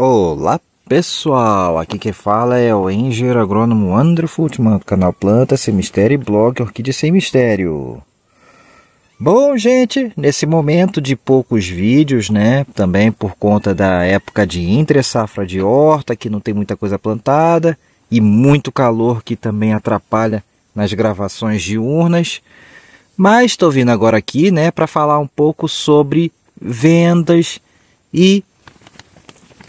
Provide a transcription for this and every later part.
Olá pessoal, aqui quem fala é o engenheiro agrônomo André Fultman do canal Planta Sem Mistério e blog Orquídea Sem Mistério. Bom gente, nesse momento de poucos vídeos, né, também por conta da época de entre safra de horta, que não tem muita coisa plantada e muito calor que também atrapalha nas gravações diurnas, mas estou vindo agora aqui, né, para falar um pouco sobre vendas e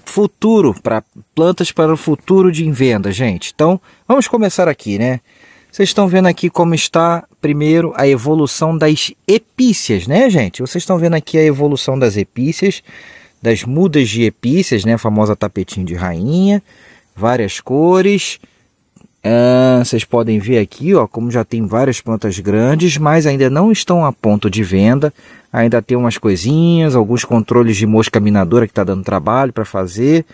futuro para plantas para o futuro de venda, gente. Então, vamos começar aqui, né? Vocês estão vendo aqui como está primeiro a evolução das epícias, né, gente? Vocês estão vendo aqui a evolução das epícias, das mudas de epícias, né, a famosa tapetinho de rainha, várias cores, é, vocês podem ver aqui, ó, como já tem várias plantas grandes, mas ainda não estão a ponto de venda. Ainda tem umas coisinhas, alguns controles de mosca minadora que está dando trabalho para fazer.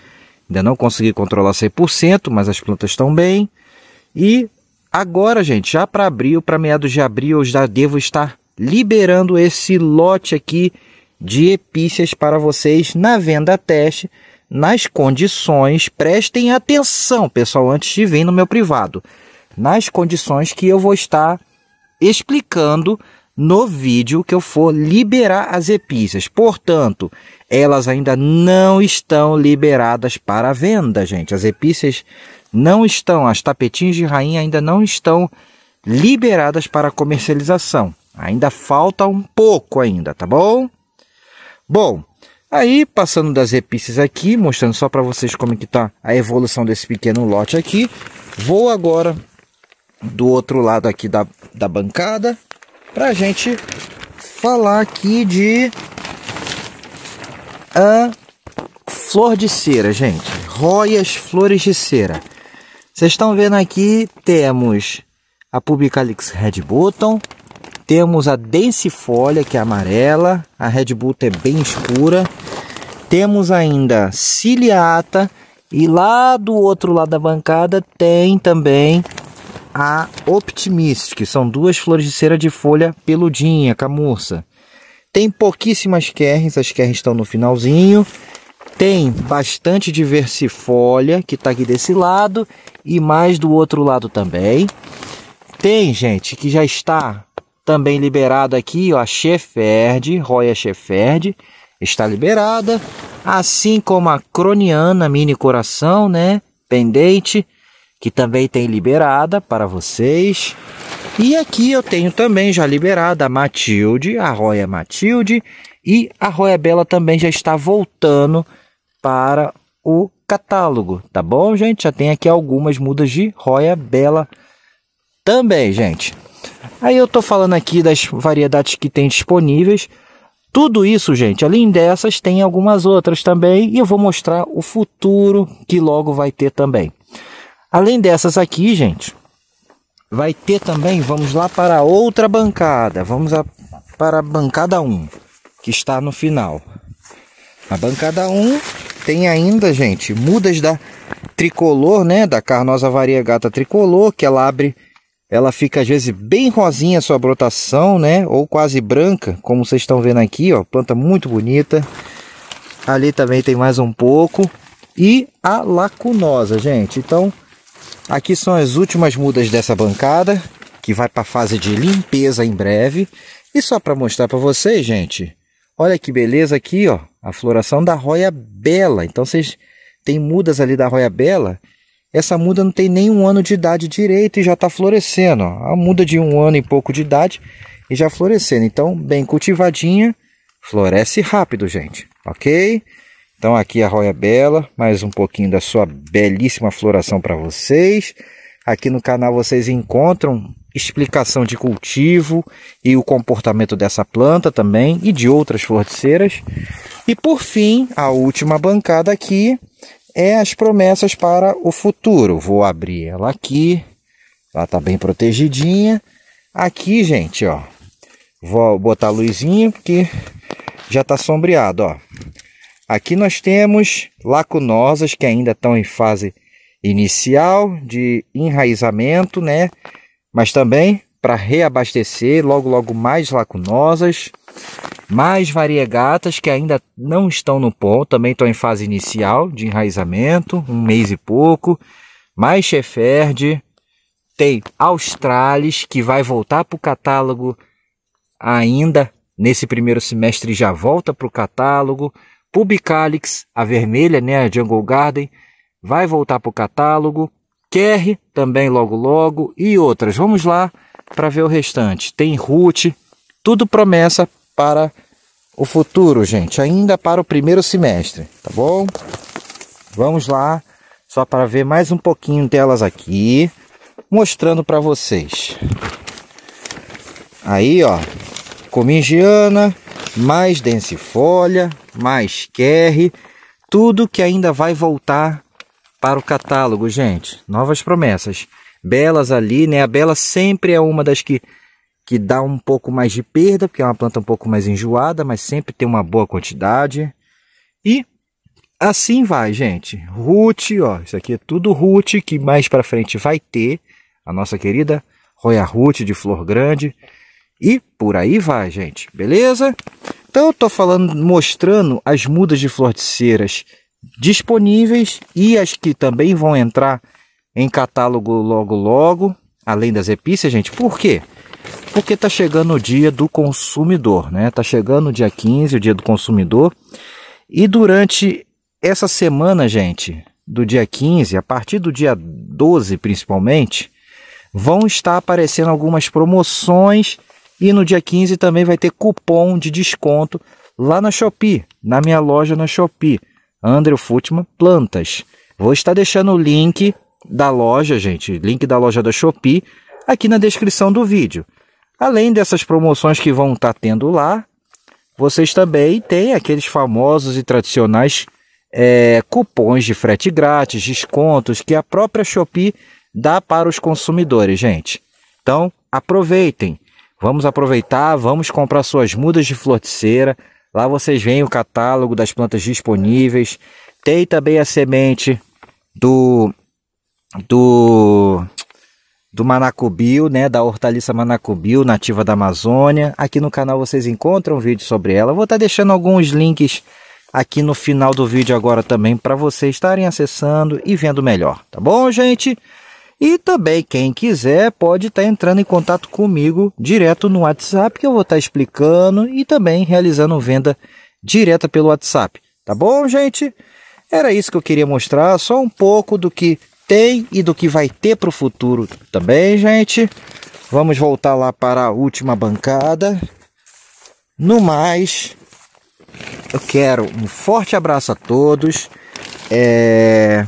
Ainda não consegui controlar 100%, mas as plantas estão bem. E agora, gente, já para abril, para meados de abril, eu já devo estar liberando esse lote aqui de epícias para vocês na venda teste nas condições, prestem atenção, pessoal, antes de vir no meu privado, nas condições que eu vou estar explicando no vídeo que eu for liberar as EPISAs. Portanto, elas ainda não estão liberadas para venda, gente. As EPISAs não estão, as tapetinhas de rainha ainda não estão liberadas para comercialização. Ainda falta um pouco ainda, tá bom? Bom, Aí, passando das repistas aqui, mostrando só para vocês como é que tá a evolução desse pequeno lote aqui. Vou agora do outro lado aqui da, da bancada para gente falar aqui de a ah, flor de cera, gente. Roias flores de cera. Vocês estão vendo aqui, temos a Publicalix Red Button, temos a Densifolia, que é amarela. A Red Bull é bem escura. Temos ainda Ciliata. E lá do outro lado da bancada tem também a optimistic são duas flores de cera de folha peludinha, camurça. Tem pouquíssimas querres, as querres estão no finalzinho. Tem bastante diversifolia que está aqui desse lado, e mais do outro lado também. Tem, gente, que já está também liberado aqui ó, a Sheferd, Roya Sheferd, está liberada. Assim como a Croniana Mini Coração, né? Pendente, que também tem liberada para vocês. E aqui eu tenho também já liberada a Matilde, a Roya Matilde. E a Roya Bela também já está voltando para o catálogo, tá bom, gente? Já tem aqui algumas mudas de Roya Bela também, gente. Aí eu tô falando aqui das variedades que tem disponíveis. Tudo isso, gente, além dessas, tem algumas outras também e eu vou mostrar o futuro que logo vai ter também. Além dessas aqui, gente, vai ter também, vamos lá para outra bancada, vamos a, para a bancada 1, que está no final. A bancada 1 tem ainda, gente, mudas da tricolor, né, da carnosa variegata tricolor, que ela abre ela fica às vezes bem rosinha sua brotação, né? Ou quase branca, como vocês estão vendo aqui, ó, planta muito bonita. Ali também tem mais um pouco e a lacunosa, gente. Então, aqui são as últimas mudas dessa bancada, que vai para a fase de limpeza em breve. E só para mostrar para vocês, gente, olha que beleza aqui, ó, a floração da roia bela. Então, vocês têm mudas ali da roia bela essa muda não tem nem um ano de idade direito e já está florescendo. A muda de um ano e pouco de idade e já florescendo. Então, bem cultivadinha, floresce rápido, gente. Ok? Então, aqui a Roya Bela, mais um pouquinho da sua belíssima floração para vocês. Aqui no canal vocês encontram explicação de cultivo e o comportamento dessa planta também e de outras florticeiras. E por fim, a última bancada aqui é as promessas para o futuro. Vou abrir ela aqui. Ela está bem protegidinha. Aqui, gente, ó. Vou botar a luzinha porque já está sombreado, ó. Aqui nós temos lacunosas que ainda estão em fase inicial de enraizamento, né? Mas também para reabastecer, logo logo mais lacunosas mais variegatas que ainda não estão no ponto também estão em fase inicial de enraizamento, um mês e pouco, mais cheferde, tem Australis, que vai voltar para o catálogo ainda nesse primeiro semestre, já volta para o catálogo, Pubicalix, a vermelha, né, a Jungle Garden, vai voltar para o catálogo, Kerry também logo logo e outras. Vamos lá para ver o restante. Tem Root, tudo promessa para o futuro, gente, ainda para o primeiro semestre, tá bom? Vamos lá, só para ver mais um pouquinho delas aqui, mostrando para vocês. Aí, ó, comingiana, mais densifolia, mais kerry, tudo que ainda vai voltar para o catálogo, gente. Novas promessas. Belas ali, né? A Bela sempre é uma das que que dá um pouco mais de perda, porque é uma planta um pouco mais enjoada, mas sempre tem uma boa quantidade. E assim vai, gente. Root, ó, isso aqui é tudo root que mais para frente vai ter a nossa querida Roya Root de flor grande. E por aí vai, gente. Beleza? Então eu tô falando, mostrando as mudas de flor de ceras disponíveis e as que também vão entrar em catálogo logo logo, além das epícias, gente. Por quê? porque está chegando o dia do consumidor, né? Está chegando o dia 15, o dia do consumidor. E durante essa semana, gente, do dia 15, a partir do dia 12 principalmente, vão estar aparecendo algumas promoções e no dia 15 também vai ter cupom de desconto lá na Shopee, na minha loja na Shopee, Andrew Futman Plantas. Vou estar deixando o link da loja, gente, link da loja da Shopee aqui na descrição do vídeo. Além dessas promoções que vão estar tá tendo lá, vocês também têm aqueles famosos e tradicionais é, cupons de frete grátis, descontos que a própria Shopee dá para os consumidores, gente. Então, aproveitem. Vamos aproveitar, vamos comprar suas mudas de flor de cera. Lá vocês veem o catálogo das plantas disponíveis. Tem também a semente do do do manacubil, né, da hortaliça manacubil, nativa da Amazônia. Aqui no canal vocês encontram um vídeo sobre ela. Vou estar tá deixando alguns links aqui no final do vídeo agora também para vocês estarem acessando e vendo melhor, tá bom, gente? E também quem quiser pode estar tá entrando em contato comigo direto no WhatsApp que eu vou estar tá explicando e também realizando venda direta pelo WhatsApp, tá bom, gente? Era isso que eu queria mostrar, só um pouco do que tem e do que vai ter para o futuro também, gente. Vamos voltar lá para a última bancada. No mais, eu quero um forte abraço a todos. É...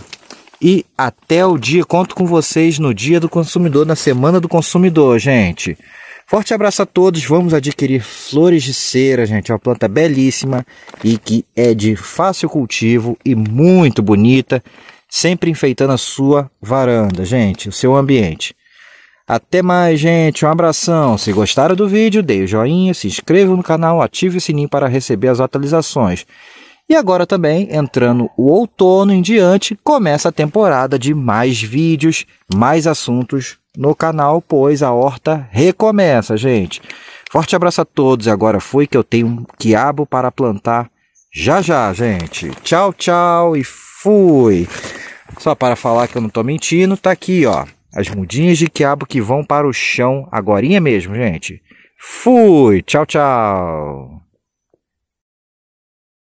E até o dia, conto com vocês no dia do consumidor, na semana do consumidor, gente. Forte abraço a todos, vamos adquirir flores de cera, gente. É uma planta belíssima e que é de fácil cultivo e muito bonita sempre enfeitando a sua varanda, gente, o seu ambiente. Até mais, gente. Um abração. Se gostaram do vídeo, dê o joinha, se inscreva no canal, ative o sininho para receber as atualizações. E agora também, entrando o outono em diante, começa a temporada de mais vídeos, mais assuntos no canal, pois a horta recomeça, gente. Forte abraço a todos. Agora foi que eu tenho um quiabo para plantar já já, gente. Tchau, tchau e fui. Só para falar que eu não estou mentindo, tá aqui, ó. As mudinhas de quiabo que vão para o chão agorinha mesmo, gente. Fui, tchau, tchau.